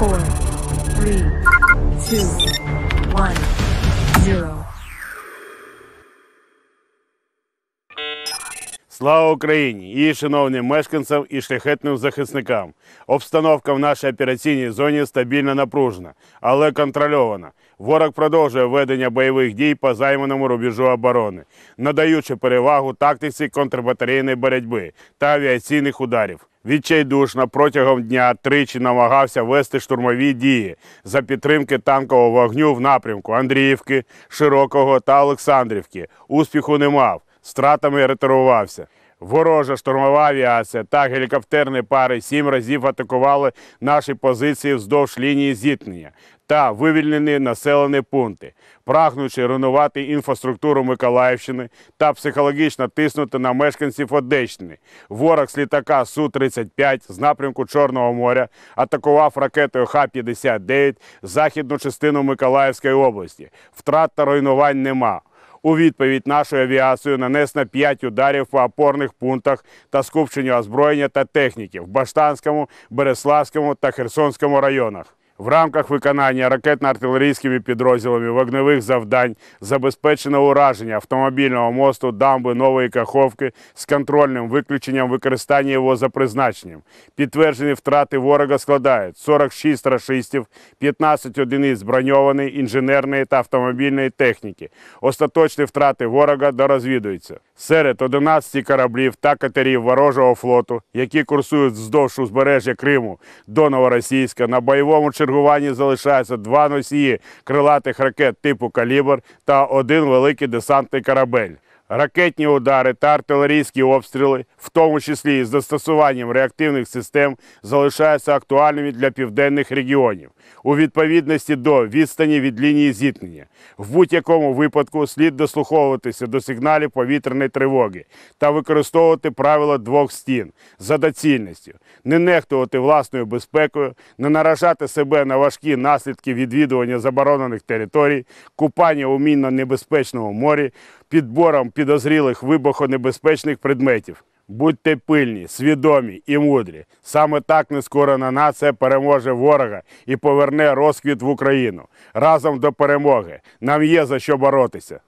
four, three, two, one, zero. Слава Україні і шановним мешканцям і шляхетним захисникам. Обстановка в нашій операційній зоні стабільно напружена, але контрольована. Ворог продовжує ведення бойових дій по займаному рубежу оборони, надаючи перевагу тактиці контрбатарейної боротьби та авіаційних ударів. Відчайдушно протягом дня тричі намагався вести штурмові дії за підтримки танкового вогню в напрямку Андріївки, Широкого та Олександрівки. Успіху не мав, стратами ретирувався. Ворожа штурмова авіація та гелікоптерні пари сім разів атакували наші позиції вздовж лінії зіткнення та вивільнені населені пункти, прагнучи руйнувати інфраструктуру Миколаївщини та психологічно тиснути на мешканців Одещини. Ворог з літака Су-35 з напрямку Чорного моря атакував ракетою Х-59 західну частину Миколаївської області. Втрат та руйнувань нема. У відповідь нашою авіацією нанесено 5 ударів по опорних пунктах та скупченню озброєння та техніки в Баштанському, Береславському та Херсонському районах. В рамках виконання ракетно-артилерійськими підрозділами вогневих завдань забезпечено ураження автомобільного мосту дамби нової каховки з контрольним виключенням використання його за призначенням. Підтверджені втрати ворога складають 46 рашистів, 15 одиниць броньованої, інженерної та автомобільної техніки. Остаточні втрати ворога дорозвідуються. Серед 11 кораблів та катерів ворожого флоту, які курсують вздовж узбережжя Криму до Новоросійська, на бойовому червоні чергуванні залишаються два носії крилатих ракет типу Калібр та один великий десантний корабель ракетні удари та артилерійські обстріли, в тому числі із застосуванням реактивних систем, залишаються актуальними для південних регіонів у відповідності до відстані від лінії зіткнення. В будь-якому випадку слід дослуховуватися до сигналів повітряної тривоги та використовувати правила двох стін за доцільністю, не нехтувати власною безпекою, не наражати себе на важкі наслідки відвідування заборонених територій, купання у мінно-небезпечному морі, підбором підозрілих вибухонебезпечних предметів. Будьте пильні, свідомі і мудрі. Саме так нескорена нація переможе ворога і поверне розквіт в Україну разом до перемоги. Нам є за що боротися.